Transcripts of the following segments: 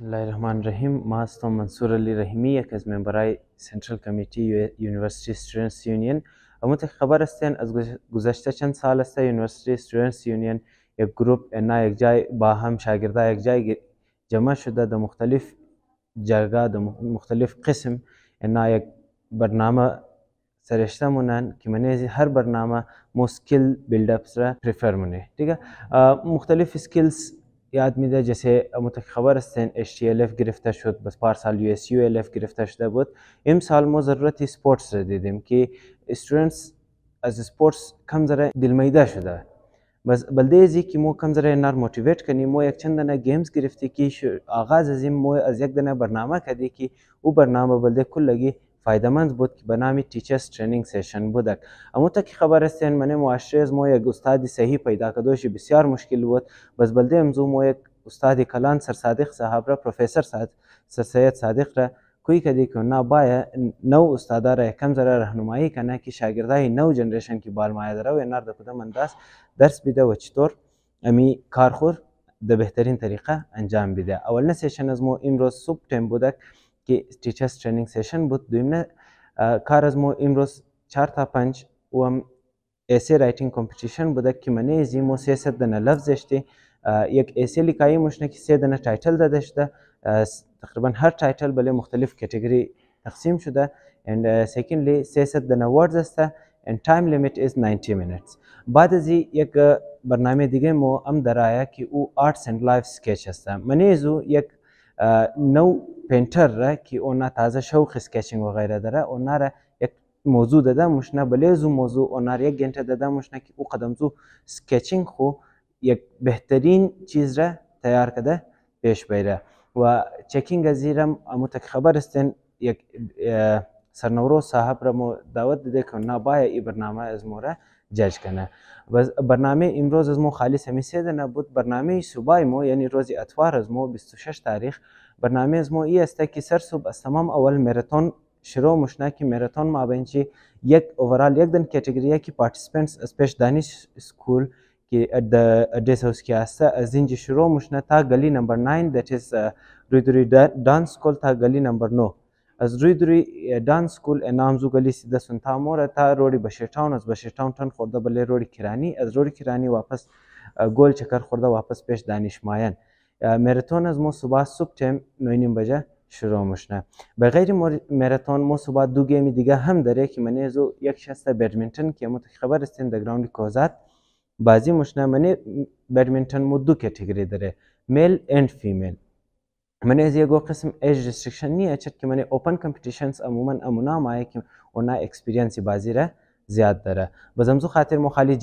Bismillahirrahmanirrahim. Maasto Mansur Ali Rahimiyak از ممبرای سنترال کمیتی یونیورسیتی استودنتس یونین اما تا خبر هستین از گذشته چند سال است یونیورسیتی استودنتس یونین یک گروپ نه یک جای با هم شاگردا یک جای جمع شده د مختلف جایگاه د مختلف قسم نه یک برنامه سرشته مونن که منیزی هر برنامه مو سکیل بیلد اپ سره پریفر مونه ٹھیک مختلف سکلز یاد میده جسه متک خبر استن HTLF گرفته شد بس پار سال USULF گرفته شده بود امسال ما ضرورت سپورتس را دیدیم که استودنتس از سپورتس کم ذره دلمیده شده بس بلده ازی که مو کم ذره نار موتیویت کنیم مو یک چند دنه گیمز گرفتی که آغاز از این مو از یک دنه برنامه کردی که او برنامه بلده کل لگی faydamanız بود که به نام تیچرز ترینینگ سیشن بودک اما تا که خبر استین منه معاشره از ما یک استاد صحیح پیدا کدوش بسیار مشکل بود بس بلده امزو ما یک استاد کلان سر صادق صاحب را پروفسور صاد سر سید صادق را کوئی کدی که نا بایا نو استادا را کم ذره راهنمایی کنه که شاگردای نو جنریشن کی بالمایه داره و نار د کدام انداز درس بده و چطور امی کارخور د بهترین طریقه انجام بده اول سیشن از ما امروز صبح تیم بودک teachers training session بود دویمه کار از مو امروز چهار تا پنج و هم ایسی رایتینگ کمپیتیشن بوده که منه ایزی مو سی ست دنه لفظ اشتی یک ایسی لیکایی مشنه که سی دنه تایتل دادشته تقریبا هر تایتل بله مختلف کتگری تقسیم شده and e, secondly سی ست دنه ورز استه and time limit is 90 minutes بعد از یک برنامه دیگه مو ام درایه که او arts and life sketch استه منه ایزو یک نو پینتر که اونا تازه شوق سکچینگ و غیره داره اونا را یک موضوع داده مشنه بلیزو موضوع اونا را یک گنته داده مشنه که او قدمزو سکچینگ خو یک بهترین چیز را تیار کده پیش بیره و چکینگ از زیرم امو تک خبر استن یک سرنوروز صاحب را دعوت داده که نباید این برنامه از ما را جج کنه و برنامه امروز از ما خالص همیشه ده نبود برنامه صبح ما یعنی روز اتوار از ما 26 تاریخ برنامه از ما ای است که سر صبح از تمام اول ماراتون شروع مشنه که ماراتون مابین چی یک اوورال یک دن کاتگوری کی پارتیسپنٹس از پیش دانش اسکول که د ادریس هاوس کې هسته از اینجا شروع مشنه تا گلی نمبر 9 that is رویدوری دانس کول تا گلی نمبر 9 az rüdri e, dans kul e namzugali sida suntamora ta rori bashetown az bashetown tan khorda bale rori kirani az rori kirani wapas گل چکر خورده واپس پیش دانش ماین ماراتون از ما صبح صبح تیم 9 بجه شروع میشه به غیر ماراتون ما صبح دو گیم دیگه هم داره که من از یک شست بدمنتون که مت خبر استین در گراوند کوزات بازی مشنه من بدمنتون مو دو کاتگوری داره میل اند فیمیل منێ زیێگۆ قسم ئەش ریستریکشن نییە چرکی منێ ئۆپن کمپیتیشنس ئەمومەن ئەمونا مایەکی ئۆنا ئەکسپیرینسی بازیرە زیاد دەرە بەزەم زوو خاطر مخالی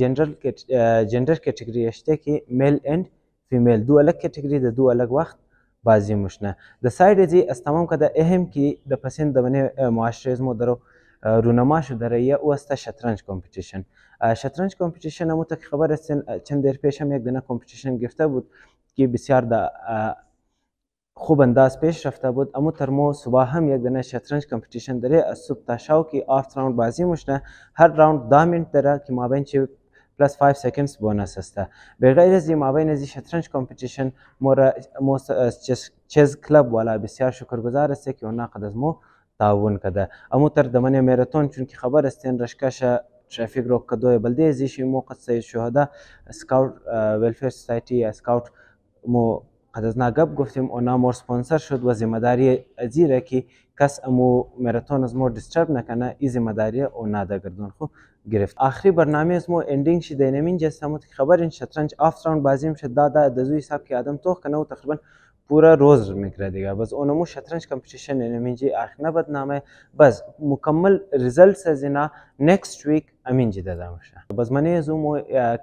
جندر کتگری شتێکی میل ئەند فیمیل دووە لە کتگری دە دووە لەگ وقت بازی مشنە دە سایدێجی ئەستامام کە دە ئەهمکی دە پسند دەبنێ معشرێزم و دەرەوە رونەماش و دەرەیە وەستە شەترنج کمپیتیشن شەترنج کمپیتیشن ئەموتە خبرەن چەند دەر پێشم یەک دەنە کمپیتیشن گرفتە بوو بسیار خوب انداز پیش رفته بود اما ترمو صبح هم یک دنه شطرنج کمپیتیشن داره از صبح تا شاو که آفت راوند بازی مشنه هر راوند دا منت داره که مابین چه پلس 5 سکندز بونس است به غیر از این مابین از شطرنج کمپیتیشن مورا چیز کلب والا بسیار شکرگزار است که اون قد از مو تعاون کده اما تر دمنه میراتون چون که خبر استین رشکش ترافیک رو کدوی بلده زیشی موقع سید شهده سکاوت ویلفیر سایتی سکاوت مو بعد از ناگب گفتیم اونا مور سپانسر شد و ذمهداری ازیره که کس امو ماراتون از مور دیسترب نکنه ای ذمهداری اونا ده گردون خو گرفت آخری برنامه از مو اندینگ شد دینامین جسمت خبر این شطرنج آف راوند بازیم شد داده د زوی حساب کې ادم توخ کنه تقریبا पूरा रोज़ में कर देगा बस ओनमो शतरंज competition in मुंहिंजी आख़िना बदनाम आहे बसि मुकमल रिज़ल्ट आहे जिना नेक्स्ट वीक अमीन जी दादा मशा बस मने जूम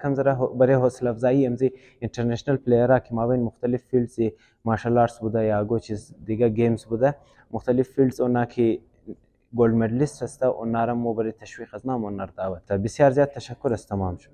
कम ज़रा बरे हौसला अफजाई एम जी इंटरनेशनल प्लेयर आहे कि मावेन मुख़्तलिफ़ फील्ड से मार्शल आर्ट्स बुधा या आगो चीज़ दीगर गेम्स बुधा मुख़्तलिफ़ फील्ड्स उन खे गोल्ड मेडलिस्ट हस्ता उन नारम मोबर तशवीक़ अज़नाम उन नरता बस्यार ज़्यादा तशक्र अस्तमाम शो